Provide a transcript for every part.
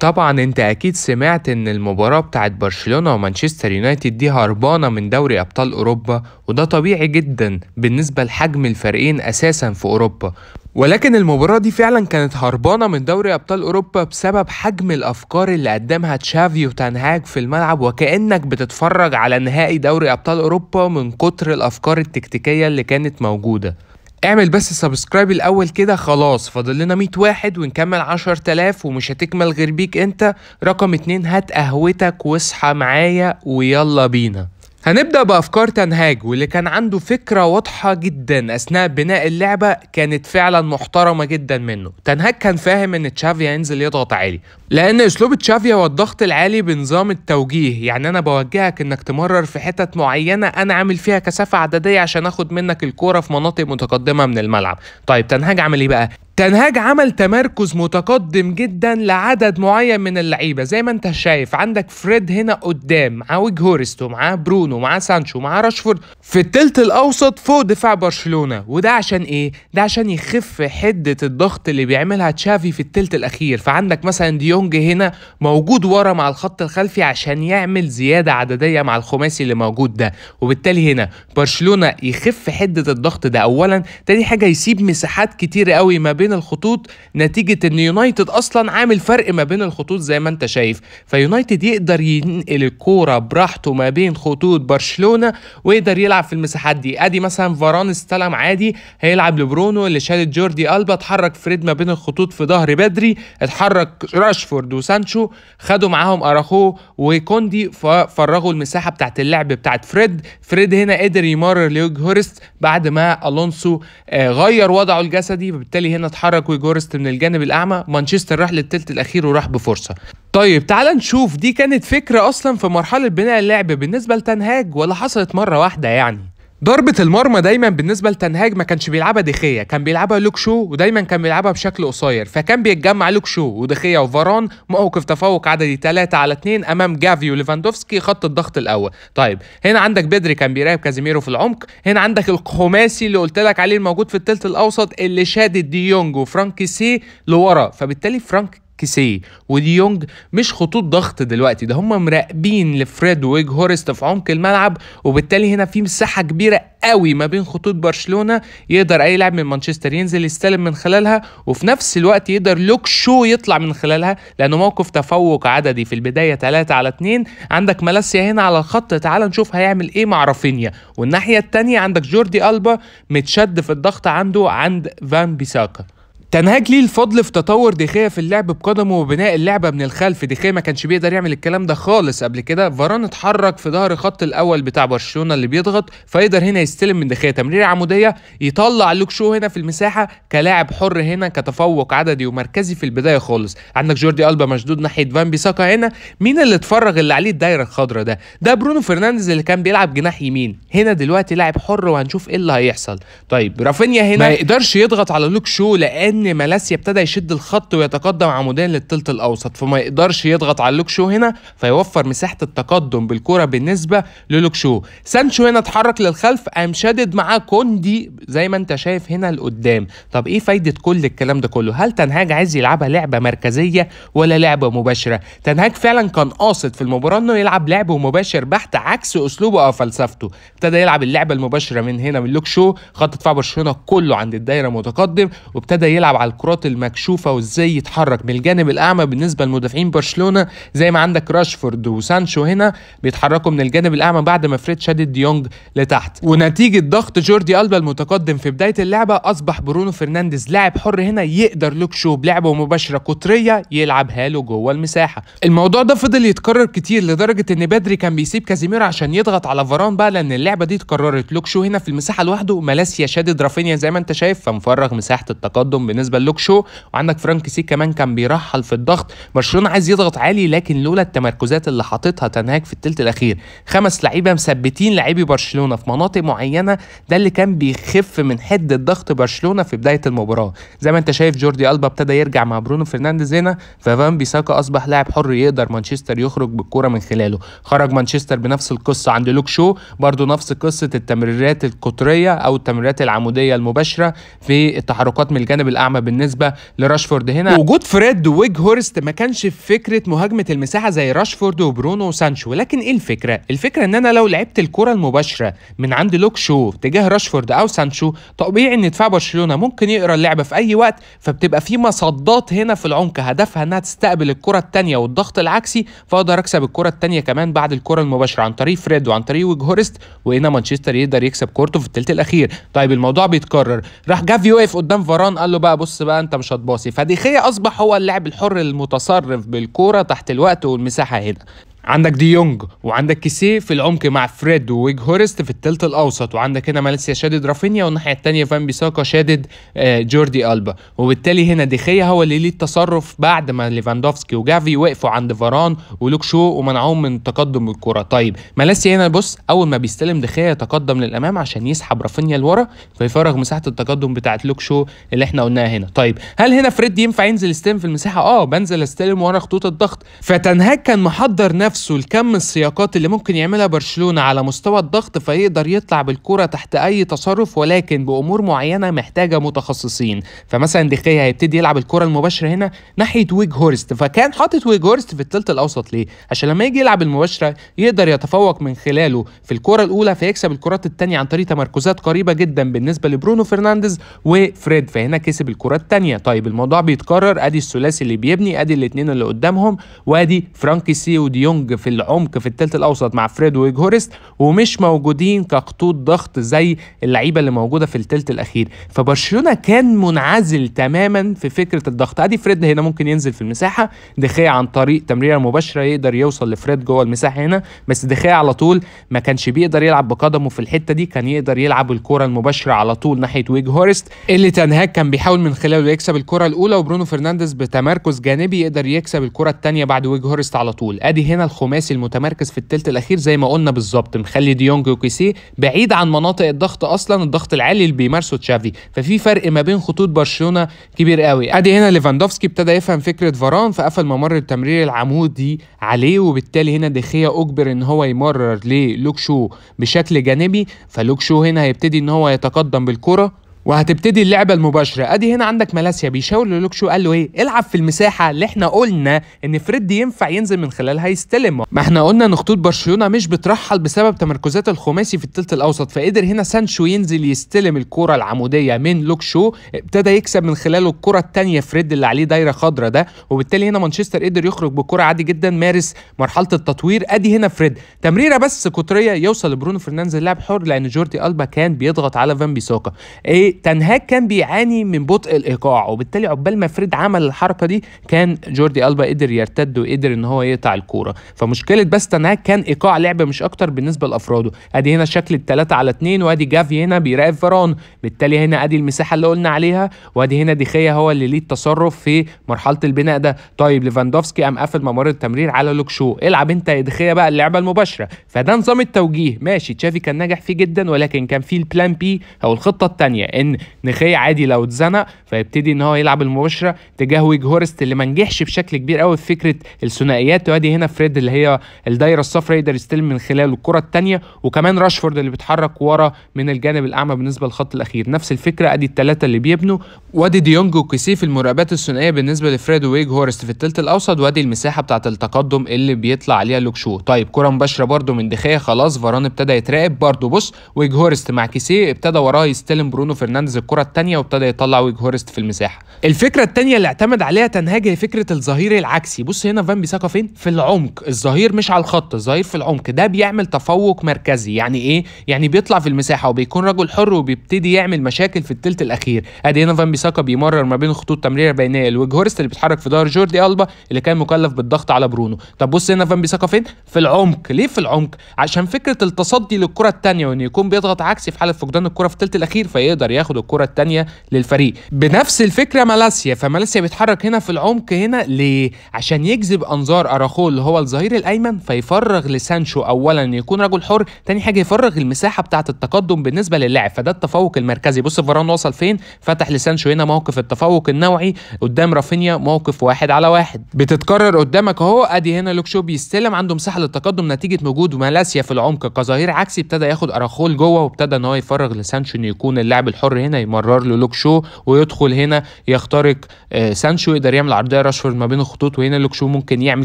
طبعا انت اكيد سمعت ان المباراة بتاعت برشلونة ومانشستر يونايتد دي هربانة من دوري ابطال اوروبا وده طبيعي جدا بالنسبة لحجم الفريقين اساسا في اوروبا ولكن المباراة دي فعلا كانت هربانة من دوري أبطال أوروبا بسبب حجم الأفكار اللي قدمها تشافي وتنهاج في الملعب وكأنك بتتفرج على نهائي دوري أبطال أوروبا من كتر الأفكار التكتيكية اللي كانت موجودة اعمل بس سبسكرايب الاول كده خلاص فاضل لنا 100 واحد ونكمل 10000 ومش هتكمل غير بيك انت رقم اتنين هات قهوتك واصحى معايا ويلا بينا هنبدأ بأفكار تنهاج واللي كان عنده فكرة واضحة جدا أثناء بناء اللعبة كانت فعلا محترمة جدا منه تنهاج كان فاهم إن تشافي هينزل يضغط عالي لأن أسلوب تشافي هو الضغط العالي بنظام التوجيه يعني أنا بوجهك إنك تمرر في حتت معينة أنا عامل فيها كثافة عددية عشان آخد منك الكورة في مناطق متقدمة من الملعب طيب تنهاج عمل إيه بقى تنهاج عمل تمركز متقدم جدا لعدد معين من اللعيبه زي ما انت شايف عندك فريد هنا قدام مع ويج هورست ومعاه برونو ومعاه سانشو ومعاه راشفورد في الثلث الاوسط فوق دفاع برشلونه وده عشان ايه ده عشان يخف حده الضغط اللي بيعملها تشافي في الثلث الاخير فعندك مثلا ديونج هنا موجود ورا مع الخط الخلفي عشان يعمل زياده عدديه مع الخماسي اللي موجود ده وبالتالي هنا برشلونه يخف حده الضغط ده اولا تاني حاجه يسيب مساحات كتير قوي ما بين بين الخطوط نتيجه ان يونايتد اصلا عامل فرق ما بين الخطوط زي ما انت شايف فيونايتد يقدر ينقل الكوره براحته ما بين خطوط برشلونه ويقدر يلعب في المساحات دي ادي مثلا فاران استلم عادي هيلعب لبرونو اللي شالت جوردي البا اتحرك فريد ما بين الخطوط في ظهر بدري اتحرك راشفورد وسانشو خدوا معاهم اراخو وكوندي ففرغوا المساحه بتاعت اللعب بتاعت فريد فريد هنا قدر يمرر ليوج هورست بعد ما الونسو آه، غير وضعه الجسدي فبالتالي هنا اتحرك ويجورست من الجانب الاعمى مانشستر راح للثلث الاخير وراح بفرصه طيب تعال نشوف دي كانت فكره اصلا في مرحله بناء اللعب بالنسبه لتنهاج ولا حصلت مره واحده يعني ضربة المرمى دايما بالنسبة لتنهاج ما كانش بيلعبها دخية كان بيلعبها لوك شو ودايما كان بيلعبها بشكل قصير فكان بيتجمع لوك شو ودخية وفاران موقف تفوق عددي 3 على 2 امام جافي وليفاندوفسكي خط الضغط الاول طيب هنا عندك بدري كان بيراقب كازيميرو في العمق هنا عندك الخماسي اللي قلت لك عليه الموجود في الثلث الاوسط اللي شادد ديونج دي وفرانكي سي لورا فبالتالي فرانك كيسي وديونج مش خطوط ضغط دلوقتي ده هم مراقبين لفريد ويج هورست في عمق الملعب وبالتالي هنا في مساحه كبيره قوي ما بين خطوط برشلونه يقدر اي لاعب من مانشستر ينزل يستلم من خلالها وفي نفس الوقت يقدر لوك شو يطلع من خلالها لانه موقف تفوق عددي في البدايه 3 على 2 عندك مالاسيا هنا على الخط تعال نشوف هيعمل ايه مع رافينيا والناحيه الثانيه عندك جوردي البا متشد في الضغط عنده عند فان بيساكا تنهاج ليه الفضل في تطور ديخيا في اللعب بقدمه وبناء اللعبه من الخلف ديخيا ما كانش بيقدر يعمل الكلام ده خالص قبل كده فاران اتحرك في ظهر خط الاول بتاع برشلونه اللي بيضغط فيقدر هنا يستلم من ديخيا تمريره عموديه يطلع لوك شو هنا في المساحه كلاعب حر هنا كتفوق عددي ومركزي في البدايه خالص عندك جوردي البا مشدود ناحيه فان بيساكا هنا مين اللي اتفرغ اللي عليه الدايره الخضراء ده ده برونو فرنانديز اللي كان بيلعب جناح يمين هنا دلوقتي لاعب حر وهنشوف ايه اللي هيحصل طيب رافينيا هنا ما يقدرش يضغط على لوك شو لان ان مالاسيا ابتدى يشد الخط ويتقدم عمودين للثلث الاوسط فما يقدرش يضغط على لوكشو هنا فيوفر مساحه التقدم بالكره بالنسبه للوكشو سانشو هنا اتحرك للخلف قام شادد معاه كوندي زي ما انت شايف هنا لقدام طب ايه فايده كل الكلام ده كله هل تنهاج عايز يلعبها لعبه مركزيه ولا لعبه مباشره تنهاج فعلا كان قاصد في المباراه انه يلعب لعب مباشر بحت عكس اسلوبه او فلسفته ابتدى يلعب اللعبه المباشره من هنا من لوكشو خط دفاع برشلونه كله عند الدايره متقدم وابتدى يلعب يلعب على الكرات المكشوفه وازاي يتحرك من الجانب الاعمى بالنسبه لمدافعين برشلونه زي ما عندك راشفورد وسانشو هنا بيتحركوا من الجانب الاعمى بعد ما فريد شادد ديونج لتحت ونتيجه ضغط جوردي البا المتقدم في بدايه اللعبه اصبح برونو فرنانديز لاعب حر هنا يقدر لوك شو بلعبه مباشره قطريه يلعبها له جوه المساحه الموضوع ده فضل يتكرر كتير لدرجه ان بدري كان بيسيب كازيميرو عشان يضغط على فاران بقى لان اللعبه دي اتكررت لوك شو هنا في المساحه لوحده مالاسيا شادد رافينيا زي ما انت شايف فمفرغ مساحه التقدم بالنسبه للوكشو وعندك فرانك سي كمان كان بيرحل في الضغط برشلونه عايز يضغط عالي لكن لولا التمركزات اللي حاططها تنهاك في الثلث الاخير خمس لعيبه مثبتين لعيبي برشلونه في مناطق معينه ده اللي كان بيخف من حده ضغط برشلونه في بدايه المباراه زي ما انت شايف جوردي البا ابتدى يرجع مع برونو فرنانديز هنا ففان بيساكا اصبح لاعب حر يقدر مانشستر يخرج بالكوره من خلاله خرج مانشستر بنفس القصه عند لوك شو برضه نفس قصه التمريرات القطريه او التمريرات العموديه المباشره في التحركات من الجانب الاعلى الاعمى بالنسبه لراشفورد هنا وجود فريد ويج هورست ما كانش في فكره مهاجمه المساحه زي راشفورد وبرونو وسانشو ولكن ايه الفكره الفكره ان انا لو لعبت الكره المباشره من عند لوك شو تجاه راشفورد او سانشو طبيعي ان دفاع برشلونه ممكن يقرا اللعبه في اي وقت فبتبقى في مصدات هنا في العمق هدفها انها تستقبل الكره الثانيه والضغط العكسي فاقدر اكسب الكره الثانيه كمان بعد الكره المباشره عن طريق فريد وعن طريق ويج هورست وهنا مانشستر يقدر يكسب كورته في الثلث الاخير طيب الموضوع بيتكرر راح جافي واقف قدام فاران قال له بقى بص بقى انت مش هتباصي فديخيا اصبح هو اللاعب الحر المتصرف بالكوره تحت الوقت والمساحه هنا عندك دي يونج وعندك كيسيه في العمق مع فريد وويج هورست في الثلث الاوسط وعندك هنا ماليسيا شادد رافينيا والناحيه الثانيه فان بيساكا شادد آه، جوردي البا وبالتالي هنا ديخيا هو اللي ليه التصرف بعد ما ليفاندوفسكي وجافي وقفوا عند فاران ولوك شو ومنعوهم من تقدم الكره طيب ماليسيا هنا بص اول ما بيستلم ديخيا يتقدم للامام عشان يسحب رافينيا لورا فيفرغ مساحه التقدم بتاعه لوك شو اللي احنا قلناها هنا طيب هل هنا فريد ينفع ينزل يستلم في المساحه اه بنزل استلم ورا خطوط الضغط فتنهاج كان محضر نفسه نفسه لكم السياقات اللي ممكن يعملها برشلونة على مستوى الضغط فيقدر يطلع بالكرة تحت أي تصرف ولكن بأمور معينة محتاجة متخصصين فمثلا دخيا هيبتدي يلعب الكرة المباشرة هنا ناحية ويج هورست فكان حاطط ويج هورست في الثلث الأوسط ليه؟ عشان لما يجي يلعب المباشرة يقدر يتفوق من خلاله في الكرة الأولى فيكسب الكرات الثانية عن طريق تمركزات قريبة جدا بالنسبة لبرونو فرنانديز وفريد فهنا كسب الكرة الثانية طيب الموضوع بيتكرر أدي الثلاثي اللي بيبني أدي الاثنين اللي قدامهم وأدي فرانكي سي وديونج لونج في العمق في الثلث الاوسط مع فريد ويجهورست ومش موجودين كخطوط ضغط زي اللعيبه اللي موجوده في الثلث الاخير فبرشلونه كان منعزل تماما في فكره الضغط ادي فريد هنا ممكن ينزل في المساحه دخيا عن طريق تمريره مباشره يقدر يوصل لفريد جوه المساحه هنا بس دخيا على طول ما كانش بيقدر يلعب بقدمه في الحته دي كان يقدر يلعب الكره المباشره على طول ناحيه ويج هورست اللي تنهاك كان بيحاول من خلاله يكسب الكره الاولى وبرونو فرنانديز بتمركز جانبي يقدر يكسب الكره الثانيه بعد ويج هورست على طول ادي هنا الخماسي المتمركز في الثلث الاخير زي ما قلنا بالظبط مخلي ديونج وكيسيه بعيد عن مناطق الضغط اصلا الضغط العالي اللي بيمارسه تشافي ففي فرق ما بين خطوط برشلونه كبير قوي ادي هنا ليفاندوفسكي ابتدى يفهم فكره فاران فقفل ممر التمرير العمودي عليه وبالتالي هنا دخية اجبر ان هو يمرر للوكشو بشكل جانبي فلوكشو هنا هيبتدي ان هو يتقدم بالكره وهتبتدي اللعبه المباشره ادي هنا عندك ملاسيا بيشاور شو قال له ايه العب في المساحه اللي احنا قلنا ان فريد ينفع ينزل من خلالها يستلم ما احنا قلنا ان خطوط برشلونه مش بترحل بسبب تمركزات الخماسي في الثلث الاوسط فقدر هنا سانشو ينزل يستلم الكره العموديه من لوكشو ابتدى يكسب من خلاله الكره الثانيه فريد اللي عليه دايره خضراء ده وبالتالي هنا مانشستر قدر يخرج بكره عادي جدا مارس مرحله التطوير ادي هنا فريد تمريره بس قطريه يوصل لبرونو فرنانديز اللاعب حر لان جوردي البا كان بيضغط على فان بيساكا ايه تنهاج كان بيعاني من بطء الايقاع وبالتالي عقبال ما فريد عمل الحركه دي كان جوردي البا قدر يرتد وقدر ان هو يقطع الكوره فمشكله بس تنهاج كان ايقاع لعبه مش اكتر بالنسبه لافراده ادي هنا شكل الثلاثه على اثنين وادي جافي هنا بيراقب فران بالتالي هنا ادي المساحه اللي قلنا عليها وادي هنا ديخيا هو اللي ليه التصرف في مرحله البناء ده طيب ليفاندوفسكي قام قافل ممر التمرير على لوكشو العب انت يا ديخيا بقى اللعبه المباشره فده نظام التوجيه ماشي تشافي كان ناجح فيه جدا ولكن كان فيه البلان بي او الخطه الثانيه لان نخية عادي لو اتزنق فيبتدي ان هو يلعب المباشره تجاه ويج هورست اللي ما نجحش بشكل كبير قوي في فكره الثنائيات وادي هنا فريد اللي هي الدايره الصفراء يقدر يستلم من خلاله الكره الثانيه وكمان راشفورد اللي بيتحرك ورا من الجانب الاعمى بالنسبه للخط الاخير نفس الفكره ادي الثلاثه اللي بيبنوا وادي ديونج وكيسيه في المراقبات الثنائيه بالنسبه لفريد ويج هورست في الثلث الاوسط وادي المساحه بتاعه التقدم اللي بيطلع عليها لوك شو طيب كره مباشره برده من دخيه خلاص فاران ابتدى يتراقب برده بص ويج هورست مع كيسيه ابتدى وراه يستلم برونو في فرنانديز الكره الثانيه وابتدى يطلع ويج هورست في المساحه الفكره الثانيه اللي اعتمد عليها تنهاج هي فكره الظهير العكسي بص هنا فان بيساكا فين في العمق الظهير مش على الخط الظهير في العمق ده بيعمل تفوق مركزي يعني ايه يعني بيطلع في المساحه وبيكون رجل حر وبيبتدي يعمل مشاكل في الثلث الاخير ادي هنا فان بيساكا بيمرر ما بين خطوط تمريره بينيه الويج هورست اللي بيتحرك في ظهر جوردي البا اللي كان مكلف بالضغط على برونو طب بص هنا فان بيساكا فين في العمق ليه في العمق عشان فكره التصدي للكره الثانيه وان يكون بيضغط عكسي في حاله فقدان الكره في الثلث الاخير فيقدر ياخد الكره التانية للفريق بنفس الفكره مالاسيا فمالاسيا بيتحرك هنا في العمق هنا ليه عشان يجذب انظار اراخو اللي هو الظهير الايمن فيفرغ لسانشو اولا يكون رجل حر تاني حاجه يفرغ المساحه بتاعه التقدم بالنسبه للاعب فده التفوق المركزي بص فران وصل فين فتح لسانشو هنا موقف التفوق النوعي قدام رافينيا موقف واحد على واحد بتتكرر قدامك اهو ادي هنا لوكشو بيستلم عنده مساحه للتقدم نتيجه وجود مالاسيا في العمق كظهير عكسي ابتدى ياخد اراخول جوه وابتدى ان هو يفرغ لسانشو انه يكون اللاعب الحر الحر هنا يمرر له لوك شو ويدخل هنا يخترق آه، سانشو يقدر يعمل عرضيه راشفورد ما بين الخطوط وهنا لوك شو ممكن يعمل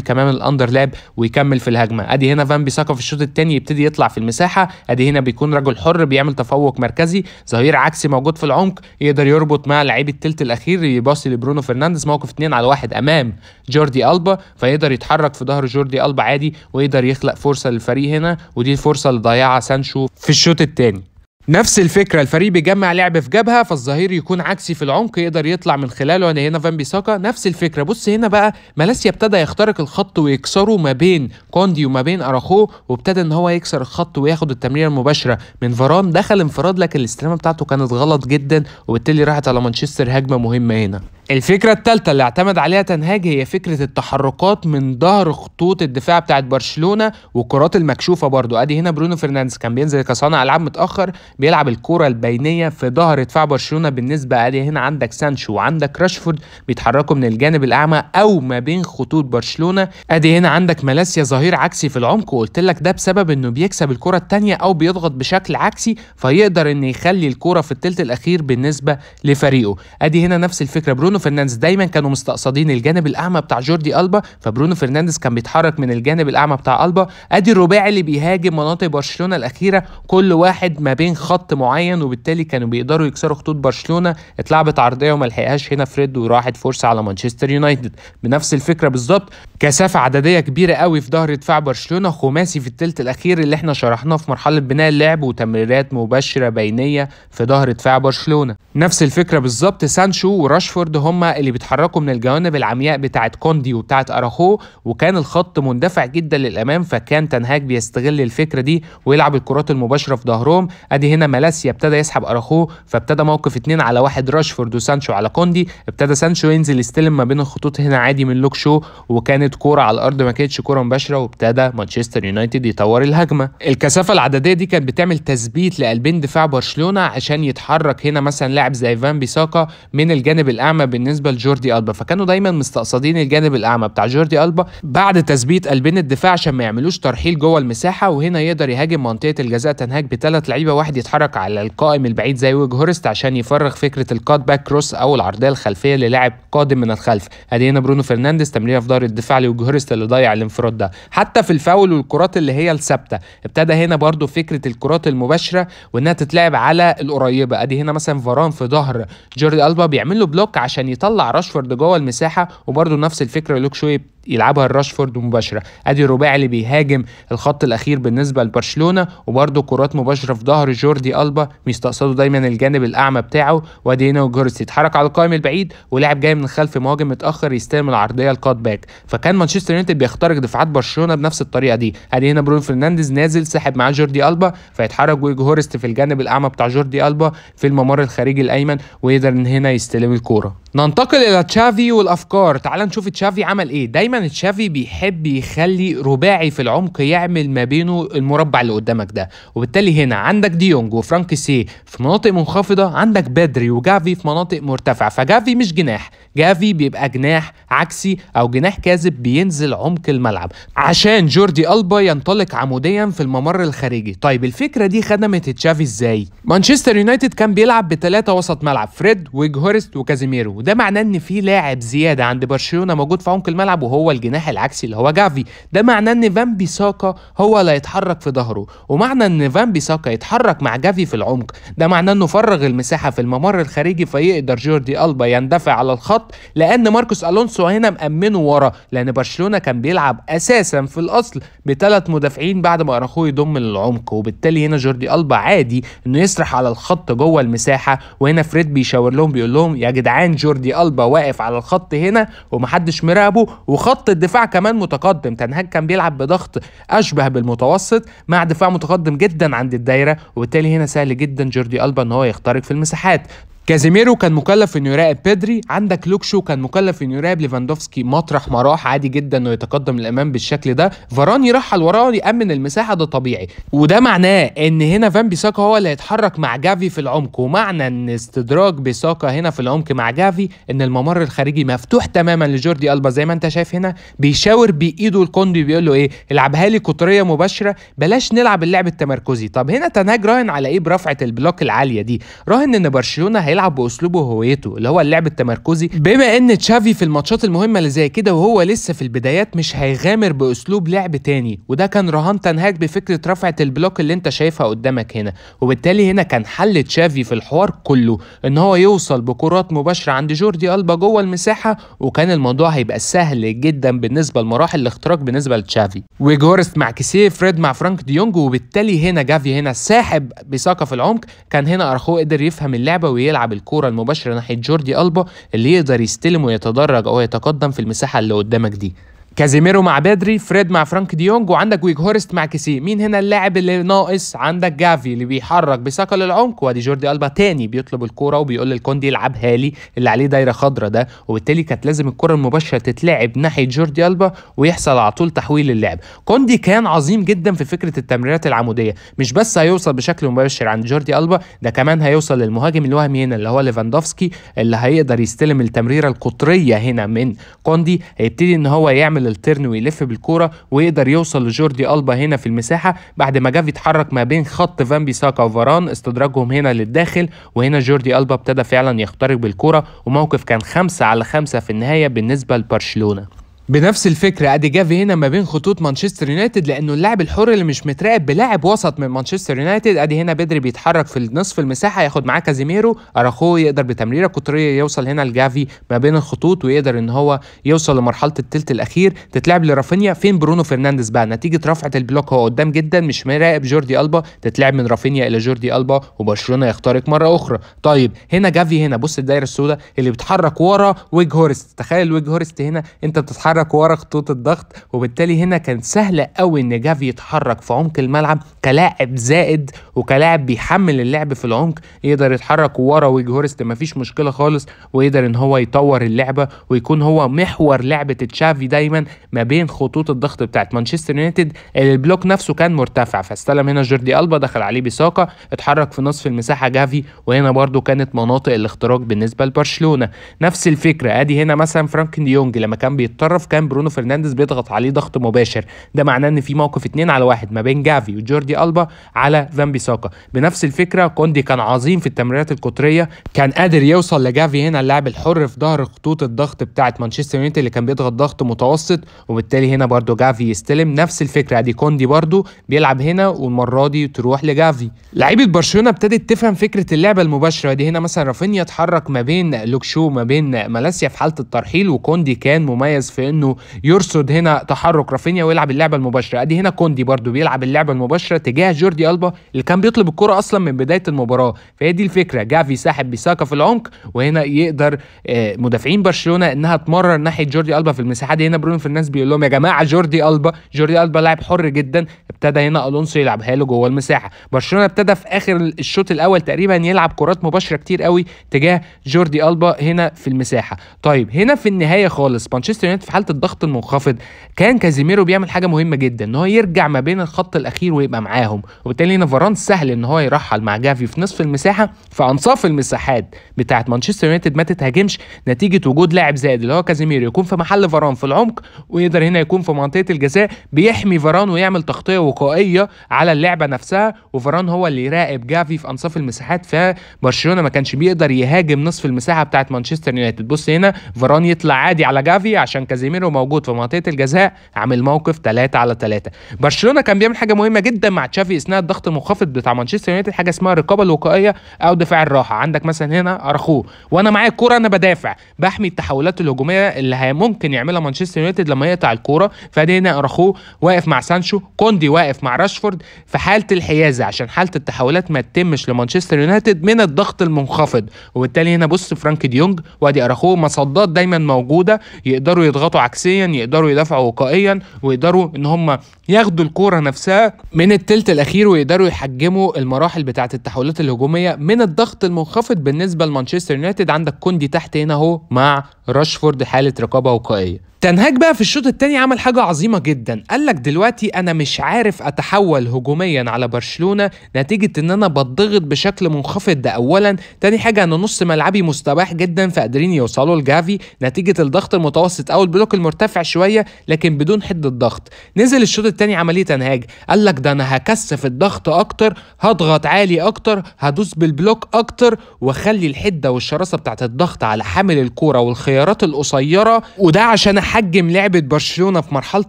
كمان الاندر لاب ويكمل في الهجمه ادي هنا فان بيساكا في الشوط الثاني يبتدي يطلع في المساحه ادي هنا بيكون رجل حر بيعمل تفوق مركزي ظهير عكسي موجود في العمق يقدر يربط مع لعيب الثلث الاخير يباصي لبرونو فرنانديز موقف 2 على واحد امام جوردي البا فيقدر يتحرك في ظهر جوردي البا عادي ويقدر يخلق فرصه للفريق هنا ودي الفرصه اللي سانشو في الشوط الثاني نفس الفكرة الفريق بيجمع لعب في جبهة فالظهير يكون عكسي في العمق يقدر يطلع من خلاله أنا يعني هنا فان بيساكا نفس الفكرة بص هنا بقى مالاسيا ابتدى يخترق الخط ويكسره ما بين كوندي وما بين أراخو وابتدى إن هو يكسر الخط وياخد التمريرة المباشرة من فاران دخل انفراد لكن الاستلامة بتاعته كانت غلط جدا وبالتالي راحت على مانشستر هجمة مهمة هنا الفكرة الثالثة اللي اعتمد عليها تنهاج هي فكرة التحركات من ظهر خطوط الدفاع بتاعت برشلونة والكرات المكشوفة برضو ادي هنا برونو فرنانديز كان بينزل كصانع العاب متأخر بيلعب الكرة البينية في ظهر دفاع برشلونة بالنسبة ادي هنا عندك سانشو وعندك راشفورد بيتحركوا من الجانب الأعمى أو ما بين خطوط برشلونة ادي هنا عندك مالاسيا ظهير عكسي في العمق وقلت لك ده بسبب انه بيكسب الكرة الثانية أو بيضغط بشكل عكسي فيقدر انه يخلي الكرة في الثلث الأخير بالنسبة لفريقه ادي هنا نفس الفكرة برونو برونو فرنانديز دايما كانوا مستقصدين الجانب الاعمى بتاع جوردي البا فبرونو فرنانديز كان بيتحرك من الجانب الاعمى بتاع البا ادي الرباعي اللي بيهاجم مناطق برشلونه الاخيره كل واحد ما بين خط معين وبالتالي كانوا بيقدروا يكسروا خطوط برشلونه اتلعبت عرضيه وما لحقهاش هنا فريد وراحت فرصه على مانشستر يونايتد بنفس الفكره بالظبط كثافه عدديه كبيره قوي في ظهر دفاع برشلونه خماسي في الثلث الاخير اللي احنا شرحناه في مرحله بناء اللعب وتمريرات مباشره بينيه في ظهر دفاع برشلونه نفس الفكره بالظبط سانشو وراشفورد هم اللي بيتحركوا من الجوانب العمياء بتاعه كوندي وبتاعه اراخو وكان الخط مندفع جدا للامام فكان تنهاج بيستغل الفكره دي ويلعب الكرات المباشره في ظهرهم ادي هنا مالاسيا ابتدى يسحب اراخو فابتدى موقف 2 على واحد راشفورد وسانشو على كوندي ابتدى سانشو ينزل يستلم ما بين الخطوط هنا عادي من لوكشو وكانت كوره على الارض ما كانتش كوره مباشره وابتدى مانشستر يونايتد يطور الهجمه الكثافه العدديه دي كانت بتعمل تثبيت لقلبين دفاع برشلونه عشان يتحرك هنا مثلا لاعب زي فان بيساكا من الجانب الاعمى بالنسبه لجوردي البا فكانوا دايما مستقصدين الجانب الاعمى بتاع جوردي البا بعد تثبيت قلبين الدفاع عشان ما يعملوش ترحيل جوه المساحه وهنا يقدر يهاجم منطقه الجزاء تنهاج بثلاث لعيبه واحد يتحرك على القائم البعيد زي ويج هورست عشان يفرغ فكره الكات باك كروس او العرضيه الخلفيه للاعب قادم من الخلف ادي هنا برونو فرنانديز تمريره في ظهر الدفاع لويج هورست اللي ضيع الانفراد ده حتى في الفاول والكرات اللي هي الثابته ابتدى هنا برده فكره الكرات المباشره وانها تتلعب على القريبه ادي هنا مثلا فاران في ظهر جوردي البا بيعمل له بلوك عشان عشان يطلع راشفورد جوه المساحه وبرده نفس الفكره لوك شوي يلعبها الراشفورد مباشره ادي الرباعي اللي بيهاجم الخط الاخير بالنسبه لبرشلونه وبرده كرات مباشره في ظهر جوردي البا بيستقصدوا دايما الجانب الاعمى بتاعه وادي هنا جورس اتحرك على القائم البعيد ولاعب جاي من خلف مهاجم متاخر يستلم العرضيه الكات باك فكان مانشستر يونايتد بيخترق دفاعات برشلونه بنفس الطريقه دي ادي هنا برونو فرنانديز نازل ساحب معاه جوردي البا فيتحرك هورست في الجانب الاعمى بتاع جوردي البا في الممر الخارجي الايمن ويقدر ان هنا يستلم الكوره ننتقل الى تشافي والافكار تعال نشوف تشافي عمل ايه دايما دايما تشافي بيحب يخلي رباعي في العمق يعمل ما بينه المربع اللي قدامك ده وبالتالي هنا عندك ديونج وفرانك سي في مناطق منخفضه عندك بدري وجافي في مناطق مرتفعه فجافي مش جناح جافي بيبقى جناح عكسي او جناح كاذب بينزل عمق الملعب عشان جوردي البا ينطلق عموديا في الممر الخارجي طيب الفكره دي خدمت تشافي ازاي مانشستر يونايتد كان بيلعب بثلاثه وسط ملعب فريد ويج هورست وكازيميرو وده معناه ان في لاعب زياده عند برشلونه موجود في عمق الملعب وهو هو الجناح العكسي اللي هو جافي ده معناه ان فان بيساكا هو اللي هيتحرك في ظهره ومعنى ان فان بيساكا يتحرك مع جافي في العمق ده معناه انه فرغ المساحه في الممر الخارجي فيقدر جوردي ألبا يندفع على الخط لان ماركوس الونسو هنا مأمنه ورا لان برشلونه كان بيلعب اساسا في الاصل بثلاث مدافعين بعد ما اراخوه يضم للعمق وبالتالي هنا جوردي ألبا عادي انه يسرح على الخط جوه المساحه وهنا فريد بيشاور لهم بيقول لهم يا جدعان جوردي ألبا واقف على الخط هنا ومحدش مراقبه خط الدفاع كمان متقدم تنهاج كان بيلعب بضغط اشبه بالمتوسط مع دفاع متقدم جدا عند الدايره وبالتالي هنا سهل جدا جوردي البا ان هو يخترق في المساحات كازيميرو كان مكلف انه يراقب بيدري عندك لوكشو كان مكلف انه يراقب ليفاندوفسكي مطرح ما راح عادي جدا انه يتقدم الامام بالشكل ده فاراني يرحل وراه يامن المساحه ده طبيعي وده معناه ان هنا فان بيساكا هو اللي هيتحرك مع جافي في العمق ومعنى ان استدراج بيساكا هنا في العمق مع جافي ان الممر الخارجي مفتوح تماما لجوردي البا زي ما انت شايف هنا بيشاور بايده الكوندي بيقول له ايه العبها لي قطريه مباشره بلاش نلعب اللعب التمركزي طب هنا تنهاج راهن على ايه برفعه البلوك العاليه دي راهن ان برشلونه هيلعب باسلوبه وهويته اللي هو اللعب التمركزي بما ان تشافي في الماتشات المهمه اللي زي كده وهو لسه في البدايات مش هيغامر باسلوب لعب تاني وده كان رهان تنهاج بفكره رفعه البلوك اللي انت شايفها قدامك هنا وبالتالي هنا كان حل تشافي في الحوار كله ان هو يوصل بكرات مباشره عند جوردي البا جوه المساحه وكان الموضوع هيبقى سهل جدا بالنسبه لمراحل الاختراق بالنسبه لتشافي وجورست مع كيسيه فريد مع فرانك ديونج وبالتالي هنا جافي هنا ساحب بساقه في العمق كان هنا ارخو قدر يفهم اللعبه ويلعب بيلعب الكوره المباشره ناحيه جوردي البا اللي يقدر يستلم ويتدرج او يتقدم في المساحه اللي قدامك دي كازيميرو مع بدري فريد مع فرانك ديونج وعندك ويك هورست مع كيسي مين هنا اللاعب اللي ناقص عندك جافي اللي بيحرك بثقل للعمق وادي جوردي البا تاني بيطلب الكوره وبيقول للكوندي يلعبها لي اللي عليه دايره خضراء ده وبالتالي كانت لازم الكوره المباشره تتلعب ناحيه جوردي البا ويحصل على طول تحويل اللعب كوندي كان عظيم جدا في فكره التمريرات العموديه مش بس هيوصل بشكل مباشر عند جوردي البا ده كمان هيوصل للمهاجم الوهمي هنا اللي هو ليفاندوفسكي اللي هيقدر يستلم التمريره القطريه هنا من كوندي هيبتدي ان هو يعمل يعمل الترن ويلف بالكوره ويقدر يوصل لجوردي البا هنا في المساحه بعد ما جاف يتحرك ما بين خط فان بيساكا وفاران استدراجهم هنا للداخل وهنا جوردي البا ابتدى فعلا يخترق بالكوره وموقف كان خمسة على خمسة في النهايه بالنسبه لبرشلونه بنفس الفكره ادي جافي هنا ما بين خطوط مانشستر يونايتد لانه اللاعب الحر اللي مش متراقب بلاعب وسط من مانشستر يونايتد ادي هنا بدري بيتحرك في نصف المساحه ياخد معاه كازيميرو اراخو يقدر بتمريره قطريه يوصل هنا لجافي ما بين الخطوط ويقدر ان هو يوصل لمرحله الثلث الاخير تتلعب لرافينيا فين برونو فرنانديز بقى نتيجه رفعه البلوك هو قدام جدا مش مراقب جوردي البا تتلعب من رافينيا الى جوردي البا وبرشلونه يخترق مره اخرى طيب هنا جافي هنا بص الدايره السوداء اللي بيتحرك ورا ويج هورست تخيل ويج هورست هنا انت بتتحرك يتحرك ورا خطوط الضغط وبالتالي هنا كان سهل قوي ان جافي يتحرك في عمق الملعب كلاعب زائد وكلاعب بيحمل اللعب في العمق يقدر يتحرك ورا ويج هورست مفيش مشكله خالص ويقدر ان هو يطور اللعبه ويكون هو محور لعبه تشافي دايما ما بين خطوط الضغط بتاعت مانشستر يونايتد البلوك نفسه كان مرتفع فاستلم هنا جوردي البا دخل عليه بساقة اتحرك في نصف المساحه جافي وهنا برده كانت مناطق الاختراق بالنسبه لبرشلونه نفس الفكره ادي هنا مثلا فرانك ديونج لما كان بيتطرف الملعب كان برونو فرنانديز بيضغط عليه ضغط مباشر ده معناه ان في موقف اتنين على واحد ما بين جافي وجوردي البا على فان بيساكا بنفس الفكره كوندي كان عظيم في التمريرات القطريه كان قادر يوصل لجافي هنا اللاعب الحر في ظهر خطوط الضغط بتاعه مانشستر يونايتد اللي كان بيضغط ضغط متوسط وبالتالي هنا برده جافي يستلم نفس الفكره ادي كوندي برده بيلعب هنا والمره دي تروح لجافي لعيبه برشلونه ابتدت تفهم فكره اللعبه المباشره دي هنا مثلا رافينيا اتحرك ما بين لوكشو ما بين مالاسيا في حاله الترحيل وكوندي كان مميز في انه يرصد هنا تحرك رافينيا ويلعب اللعبه المباشره ادي هنا كوندي برده بيلعب اللعبه المباشره تجاه جوردي البا اللي كان بيطلب الكره اصلا من بدايه المباراه فهي دي الفكره جافي ساحب بيساكا في العمق وهنا يقدر آه، مدافعين برشلونه انها تمرر ناحيه جوردي البا في المساحه دي هنا برونو فرنانديز بيقول لهم يا جماعه جوردي البا جوردي البا لاعب حر جدا ابتدى هنا الونسو يلعبها له جوه المساحه برشلونه ابتدى في اخر الشوط الاول تقريبا يلعب كرات مباشره كتير قوي تجاه جوردي البا هنا في المساحه طيب هنا في النهايه خالص مانشستر يونايتد في حاله الضغط المنخفض كان كازيميرو بيعمل حاجه مهمه جدا ان هو يرجع ما بين الخط الاخير ويبقى معاهم وبالتالي هنا فاران سهل ان هو يرحل مع جافي في نصف المساحه في انصاف المساحات بتاعه مانشستر يونايتد ما تتهاجمش نتيجه وجود لاعب زائد اللي هو كازيميرو يكون في محل فاران في العمق ويقدر هنا يكون في منطقه الجزاء بيحمي فاران ويعمل تغطيه وقائيه على اللعبه نفسها وفاران هو اللي يراقب جافي في انصاف المساحات فبرشلونه ما كانش بيقدر يهاجم نصف المساحه بتاعه مانشستر يونايتد بص هنا فاران يطلع عادي على جافي عشان كازيميرو كازيميرو موجود في منطقه الجزاء عامل موقف 3 على 3 برشلونه كان بيعمل حاجه مهمه جدا مع تشافي اثناء الضغط المنخفض بتاع مانشستر يونايتد حاجه اسمها الرقابه الوقائيه او دفاع الراحه عندك مثلا هنا ارخوه وانا معايا الكوره انا بدافع بحمي التحولات الهجوميه اللي ممكن يعملها مانشستر يونايتد لما يقطع الكوره فادي هنا ارخوه واقف مع سانشو كوندي واقف مع راشفورد في حاله الحيازه عشان حاله التحولات ما تتمش لمانشستر يونايتد من الضغط المنخفض وبالتالي هنا بص فرانك ديونج وادي ارخو مصدات دايما موجوده يقدروا يضغطوا عكسيا يقدروا يدافعوا وقائيا ويقدروا ان هم ياخدوا الكوره نفسها من التلت الاخير ويقدروا يحجموا المراحل بتاعه التحولات الهجوميه من الضغط المنخفض بالنسبه لمانشستر يونايتد عندك كوندي تحت هنا اهو مع راشفورد حاله رقابه وقائيه تنهاج بقى في الشوط الثاني عمل حاجة عظيمة جدا قال لك دلوقتي أنا مش عارف أتحول هجوميا على برشلونة نتيجة إن أنا بضغط بشكل منخفض ده أولا تاني حاجة أن نص ملعبي مستباح جدا فقادرين يوصلوا لجافي نتيجة الضغط المتوسط أو البلوك المرتفع شوية لكن بدون حد الضغط نزل الشوط الثاني عملية تنهاج قال لك ده أنا هكثف الضغط أكتر هضغط عالي أكتر هدوس بالبلوك أكتر وأخلي الحدة والشراسة بتاعت الضغط على حامل الكورة والخيارات القصيرة وده عشان حجم لعبة برشلونة في مرحلة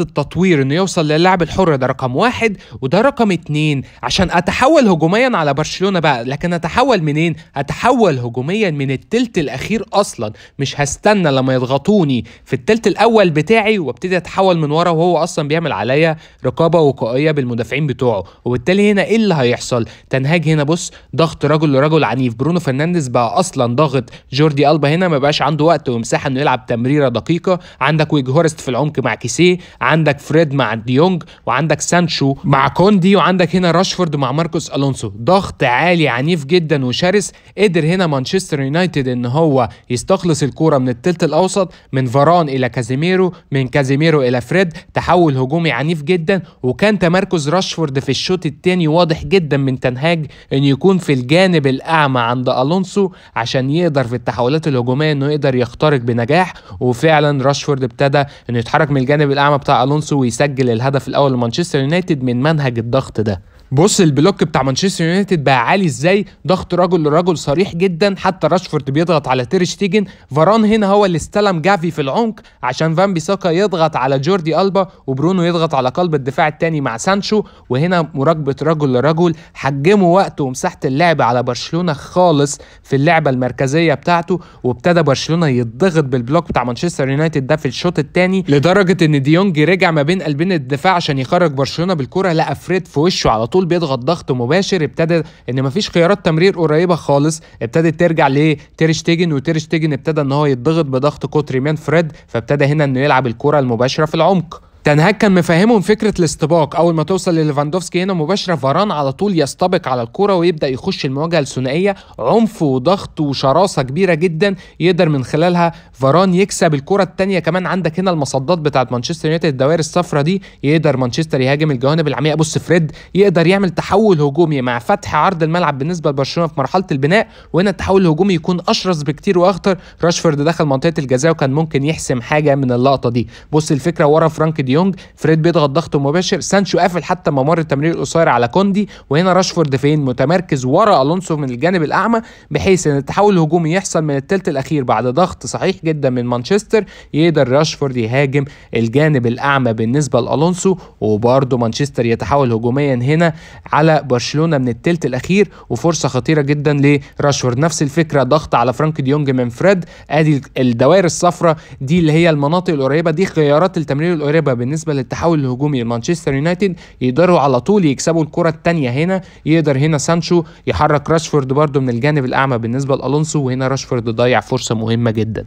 التطوير انه يوصل للعب الحر ده رقم واحد وده رقم اتنين عشان اتحول هجوميا على برشلونة بقى لكن اتحول منين؟ اتحول هجوميا من التلت الاخير اصلا مش هستنى لما يضغطوني في التلت الاول بتاعي وابتدي اتحول من ورا وهو اصلا بيعمل عليا رقابة وقائية بالمدافعين بتوعه وبالتالي هنا ايه اللي هيحصل؟ تنهاج هنا بص ضغط رجل لرجل عنيف برونو فرنانديز بقى اصلا ضاغط جوردي البا هنا ما بقاش عنده وقت ومساحة انه يلعب تمريرة دقيقة عندك عندك ويجهورست في العمق مع كيسيه عندك فريد مع ديونج وعندك سانشو مع كوندي وعندك هنا راشفورد مع ماركوس الونسو ضغط عالي عنيف جدا وشرس قدر هنا مانشستر يونايتد ان هو يستخلص الكوره من الثلث الاوسط من فاران الى كازيميرو من كازيميرو الى فريد تحول هجومي عنيف جدا وكان تمركز راشفورد في الشوط الثاني واضح جدا من تنهاج ان يكون في الجانب الاعمى عند الونسو عشان يقدر في التحولات الهجوميه انه يقدر يخترق بنجاح وفعلا راشفورد ابتدى انه يتحرك من الجانب الاعمى بتاع الونسو ويسجل الهدف الاول لمانشستر يونايتد من منهج الضغط ده بص البلوك بتاع مانشستر يونايتد بقى عالي ازاي ضغط رجل لرجل صريح جدا حتى راشفورد بيضغط على تيرش تيجن فاران هنا هو اللي استلم جافي في العمق عشان فان بيساكا يضغط على جوردي البا وبرونو يضغط على قلب الدفاع الثاني مع سانشو وهنا مراقبه رجل لرجل حجموا وقته ومساحه اللعب على برشلونه خالص في اللعبه المركزيه بتاعته وابتدى برشلونه يتضغط بالبلوك بتاع مانشستر يونايتد ده في الشوط الثاني لدرجه ان ديونج رجع ما بين قلبين الدفاع عشان يخرج برشلونه بالكره لقى فريد في وشه على طول طول بيضغط ضغط مباشر ابتدى ان مفيش خيارات تمرير قريبه خالص ابتدت ترجع لتيرشتيجن وتيرشتيجن ابتدى ان هو يتضغط بضغط كوتري من فريد فابتدى هنا انه يلعب الكره المباشره في العمق تنهاج كان مفهمهم فكره الاستباق اول ما توصل لليفاندوفسكي هنا مباشره فاران على طول يستبق على الكره ويبدا يخش المواجهه الثنائيه عنف وضغط وشراسه كبيره جدا يقدر من خلالها فاران يكسب الكره الثانيه كمان عندك هنا المصدات بتاعه مانشستر يونايتد الدوائر الصفراء دي يقدر مانشستر يهاجم الجوانب العميقه بص فريد يقدر يعمل تحول هجومي مع فتح عرض الملعب بالنسبه لبرشلونه في مرحله البناء وهنا التحول الهجومي يكون اشرس بكتير واخطر راشفورد دخل منطقه الجزاء وكان ممكن يحسم حاجه من اللقطه دي بص الفكره ورا فرانك ديون ديونج فريد بيضغط ضغط مباشر سانشو قافل حتى ممر التمرير القصير على كوندي وهنا راشفورد فين متمركز ورا الونسو من الجانب الاعمى بحيث ان التحول الهجومي يحصل من الثلث الاخير بعد ضغط صحيح جدا من مانشستر يقدر راشفورد يهاجم الجانب الاعمى بالنسبه لالونسو وبرده مانشستر يتحول هجوميا هنا على برشلونه من الثلث الاخير وفرصه خطيره جدا لراشفورد نفس الفكره ضغط على فرانك ديونج من فريد ادي الدوائر الصفراء دي اللي هي المناطق القريبه دي خيارات التمرير القريبه بالنسبه للتحول الهجومي لمانشستر يونايتد يقدروا على طول يكسبوا الكره الثانيه هنا يقدر هنا سانشو يحرك راشفورد برده من الجانب الاعمى بالنسبه لالونسو وهنا راشفورد ضيع فرصه مهمه جدا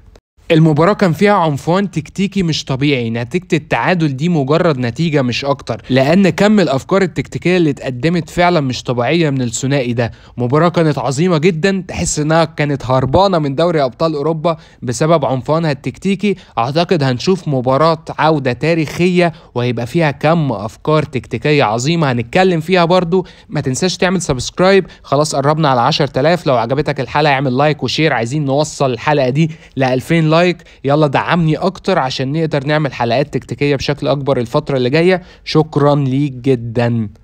المباراة كان فيها عنفوان تكتيكي مش طبيعي نتيجة التعادل دي مجرد نتيجة مش أكتر لأن كم الأفكار التكتيكية اللي اتقدمت فعلا مش طبيعية من الثنائي ده مباراة كانت عظيمة جدا تحس إنها كانت هربانة من دوري أبطال أوروبا بسبب عنفوانها التكتيكي أعتقد هنشوف مباراة عودة تاريخية وهيبقى فيها كم أفكار تكتيكية عظيمة هنتكلم فيها برضو ما تنساش تعمل سبسكرايب خلاص قربنا على 10000 لو عجبتك الحلقة اعمل لايك وشير عايزين نوصل الحلقة دي ل 2000 لايك لايك يلا دعمني اكتر عشان نقدر نعمل حلقات تكتيكيه بشكل اكبر الفتره اللي جايه شكرا ليك جدا